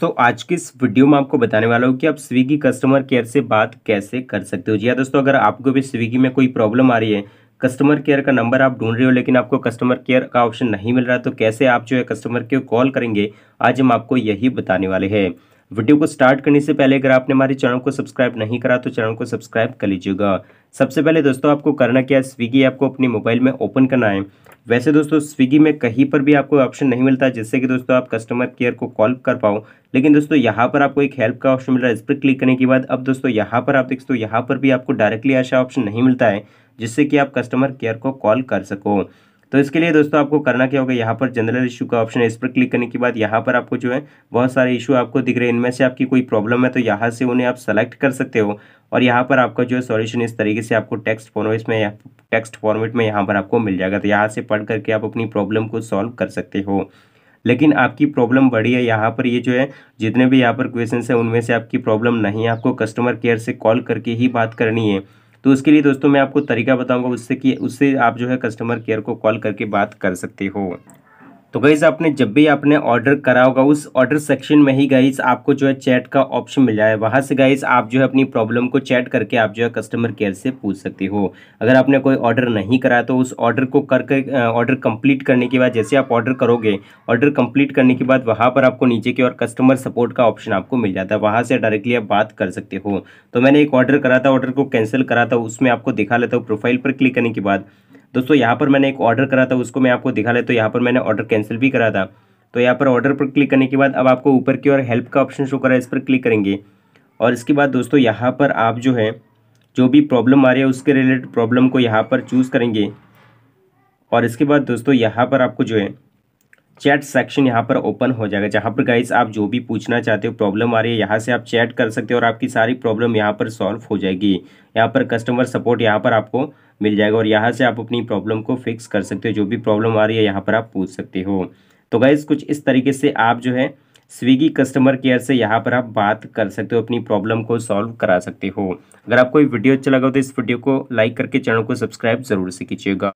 तो आज के इस वीडियो में आपको बताने वाला हूँ कि आप स्विगी कस्टमर केयर से बात कैसे कर सकते हो जी हाँ दोस्तों अगर आपको भी स्विगी में कोई प्रॉब्लम आ रही है कस्टमर केयर का नंबर आप ढूंढ रहे हो लेकिन आपको कस्टमर केयर का ऑप्शन नहीं मिल रहा तो कैसे आप जो है कस्टमर केयर कॉल करेंगे आज हम आपको यही बताने वाले हैं वीडियो को स्टार्ट करने से पहले अगर आपने हमारे चैनल को सब्सक्राइब नहीं करा तो चैनल को सब्सक्राइब कर लीजिएगा सबसे पहले दोस्तों आपको करना क्या है स्विगी आपको अपने मोबाइल में ओपन करना है वैसे दोस्तों स्विगी में कहीं पर भी आपको ऑप्शन नहीं मिलता जिससे कि दोस्तों आप कस्टमर केयर को कॉल कर पाओ लेकिन दोस्तों यहाँ पर आपको एक हेल्प का ऑप्शन मिल रहा है इस पर क्लिक करने के बाद अब दोस्तों यहाँ पर आप देखते हो यहाँ पर भी आपको डायरेक्टली ऐसा ऑप्शन नहीं मिलता है जिससे कि आप कस्टमर केयर को कॉल कर सको तो इसके लिए दोस्तों आपको करना क्या होगा यहाँ पर जनरल इशू का ऑप्शन है इस पर क्लिक करने के बाद यहाँ पर आपको जो है बहुत सारे इशू आपको दिख रहे हैं इनमें से आपकी कोई प्रॉब्लम है तो यहाँ से उन्हें आप सेलेक्ट कर सकते हो और यहाँ पर आपका जो है सॉल्यूशन इस तरीके से आपको टेक्स्ट फॉर्मेट में टेक्स्ट फॉर्मेट में यहाँ पर आपको मिल जाएगा तो यहाँ से पढ़ करके आप अपनी प्रॉब्लम को सॉल्व कर सकते हो लेकिन आपकी प्रॉब्लम बड़ी है यहाँ पर ये जो है जितने भी यहाँ पर क्वेश्चन है उनमें से आपकी प्रॉब्लम नहीं है आपको कस्टमर केयर से कॉल करके ही बात करनी है तो उसके लिए दोस्तों मैं आपको तरीका बताऊँगा उससे कि उससे आप जो है कस्टमर केयर को कॉल करके बात कर सकते हो तो गईज़ आपने जब भी आपने ऑर्डर करा होगा उस ऑर्डर सेक्शन में ही गाइज आपको जो है चैट का ऑप्शन मिल जाए वहाँ से गाइज आप जो है अपनी प्रॉब्लम को चैट करके आप जो है कस्टमर केयर से पूछ सकते हो अगर आपने कोई ऑर्डर नहीं कराया तो उस ऑर्डर को करके ऑर्डर कंप्लीट करने के बाद जैसे आप ऑर्डर करोगे ऑर्डर कंप्लीट करने के बाद वहाँ पर आपको नीचे की और कस्टमर सपोर्ट का ऑप्शन आपको मिल जाता है वहाँ से डायरेक्टली आप बात कर सकते हो तो मैंने एक ऑर्डर करा था ऑर्डर को कैंसिल करा था उसमें आपको दिखा लेता हूँ प्रोफाइल पर क्लिक करने के बाद दोस्तों यहाँ पर मैंने एक ऑर्डर करा था उसको मैं आपको दिखा लेता तो यहाँ पर मैंने ऑर्डर कैंसिल भी करा था तो यहाँ पर ऑर्डर पर क्लिक करने के बाद अब आपको ऊपर की ओर हेल्प का ऑप्शन शो करा इस पर क्लिक करेंगे और इसके बाद दोस्तों यहाँ पर आप जो है जो भी प्रॉब्लम आ रही है उसके रिलेटेड प्रॉब्लम को यहाँ पर चूज़ करेंगे और इसके बाद दोस्तों यहाँ पर आपको जो है चैट सेक्शन यहाँ पर ओपन हो जाएगा जहाँ पर गाइज आप जो भी पूछना चाहते हो प्रॉब्लम आ रही है यहाँ से आप चैट कर सकते हो और आपकी सारी प्रॉब्लम यहाँ पर सॉल्व हो जाएगी यहाँ पर कस्टमर सपोर्ट यहाँ पर आपको मिल जाएगा और यहाँ से आप अपनी प्रॉब्लम को फिक्स कर सकते हो जो भी प्रॉब्लम आ रही है यहाँ पर आप पूछ सकते हो तो गाइज़ कुछ इस तरीके से आप जो है स्विगी कस्टमर केयर से यहाँ पर आप बात कर सकते हो अपनी प्रॉब्लम को सॉल्व करा सकते हो अगर आपको वीडियो अच्छा लगा हो तो इस वीडियो को लाइक करके चैनल को सब्सक्राइब जरूर से कीजिएगा